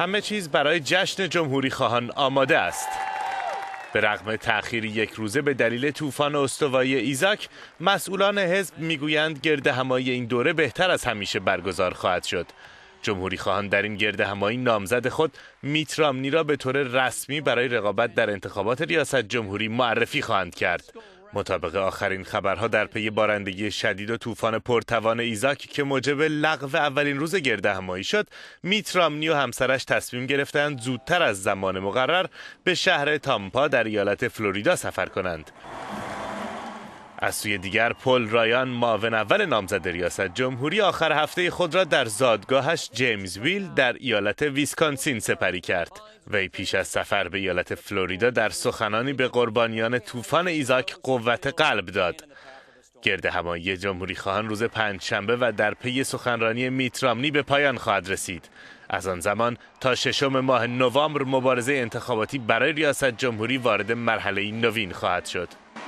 همه چیز برای جشن جمهوری خواهان آماده است. به رغم تأخیر یک روزه به دلیل طوفان استوایی ایزاک مسئولان حزب میگویند گرد همایی این دوره بهتر از همیشه برگزار خواهد شد جمهوری خواهان در این گرد همایی نامزد خود میترامنی را به طور رسمی برای رقابت در انتخابات ریاست جمهوری معرفی خواهند کرد مطابق آخرین خبرها در پی بارندگی شدید و طوفان پرتوان ایزاک که موجب لغو اولین روز گردهمایی همایی شد میت رامنی و همسرش تصمیم گرفتند زودتر از زمان مقرر به شهر تامپا در ایالت فلوریدا سفر کنند از سوی دیگر پل رایان معاون اول نامزد ریاست جمهوری آخر هفته خود را در زادگاهش جیمز ویل در ایالت ویسکانسین سپری کرد وی پیش از سفر به ایالت فلوریدا در سخنانی به قربانیان طوفان ایزاک قوت قلب داد گرد همایی جمهوری خواهان روز شنبه و در پی سخنرانی میترامنی به پایان خواهد رسید از آن زمان تا ششم ماه نوامبر مبارزه انتخاباتی برای ریاست جمهوری وارد مرحله نوین خواهد شد